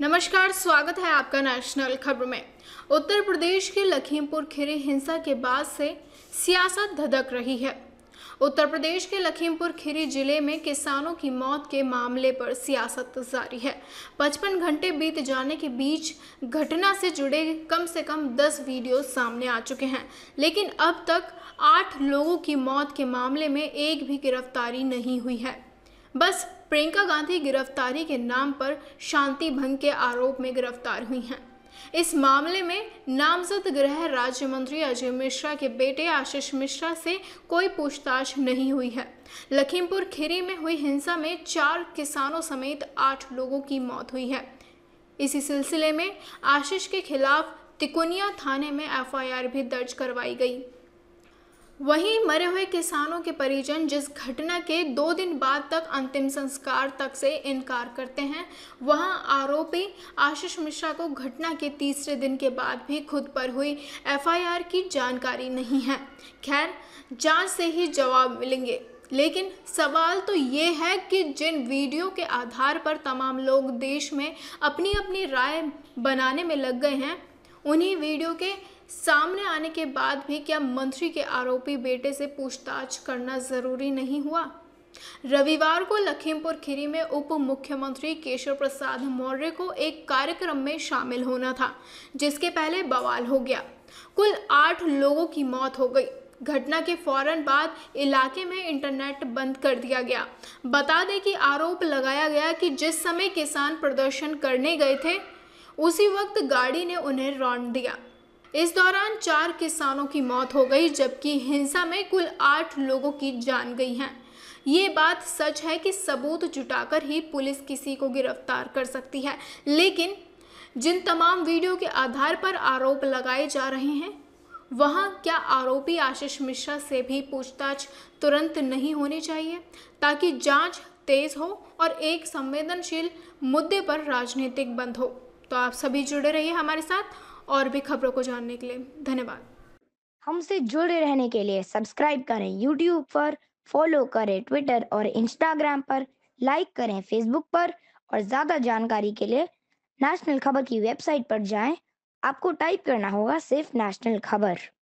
नमस्कार स्वागत है आपका नेशनल खबर में उत्तर प्रदेश के लखीमपुर खीरी हिंसा के बाद से सियासत धधक रही है उत्तर प्रदेश के लखीमपुर खीरी जिले में किसानों की मौत के मामले पर सियासत जारी है 55 घंटे बीत जाने के बीच घटना से जुड़े कम से कम 10 वीडियो सामने आ चुके हैं लेकिन अब तक आठ लोगों की मौत के मामले में एक भी गिरफ्तारी नहीं हुई है बस प्रियंका गांधी गिरफ्तारी के नाम पर शांति भंग के आरोप में गिरफ्तार हुई हैं इस मामले में नामजद गृह राज्य मंत्री अजय मिश्रा के बेटे आशीष मिश्रा से कोई पूछताछ नहीं हुई है लखीमपुर खीरी में हुई हिंसा में चार किसानों समेत आठ लोगों की मौत हुई है इसी सिलसिले में आशीष के खिलाफ तिकुनिया थाने में एफआईआर भी दर्ज करवाई गई वहीं मरे हुए किसानों के परिजन जिस घटना के दो दिन बाद तक अंतिम संस्कार तक से इनकार करते हैं वहां आरोपी आशीष मिश्रा को घटना के तीसरे दिन के बाद भी खुद पर हुई एफआईआर की जानकारी नहीं है खैर जांच से ही जवाब मिलेंगे लेकिन सवाल तो ये है कि जिन वीडियो के आधार पर तमाम लोग देश में अपनी अपनी राय बनाने में लग गए हैं उन्हीं वीडियो के सामने आने के बाद भी क्या मंत्री के आरोपी बेटे से पूछताछ करना जरूरी नहीं हुआ रविवार को लखीमपुर खीरी में उप मुख्यमंत्री केशव प्रसाद मौर्य को एक कार्यक्रम में शामिल होना था जिसके पहले बवाल हो गया कुल आठ लोगों की मौत हो गई घटना के फौरन बाद इलाके में इंटरनेट बंद कर दिया गया बता दें कि आरोप लगाया गया कि जिस समय किसान प्रदर्शन करने गए थे उसी वक्त गाड़ी ने उन्हें रौन दिया इस दौरान चार किसानों की मौत हो गई जबकि हिंसा में कुल आठ लोगों की जान गई है ये बात सच है कि सबूत जुटाकर ही पुलिस किसी को गिरफ्तार कर सकती है लेकिन जिन तमाम वीडियो के आधार पर आरोप लगाए जा रहे हैं वहाँ क्या आरोपी आशीष मिश्रा से भी पूछताछ तुरंत नहीं होनी चाहिए ताकि जांच तेज हो और एक संवेदनशील मुद्दे पर राजनीतिक बंद हो तो आप सभी जुड़े रहिए हमारे साथ और भी खबरों को जानने के लिए धन्यवाद हमसे जुड़े रहने के लिए सब्सक्राइब करें यूट्यूब पर फॉलो करें ट्विटर और इंस्टाग्राम पर लाइक करें फेसबुक पर और ज़्यादा जानकारी के लिए नेशनल खबर की वेबसाइट पर जाएं। आपको टाइप करना होगा सिर्फ नेशनल खबर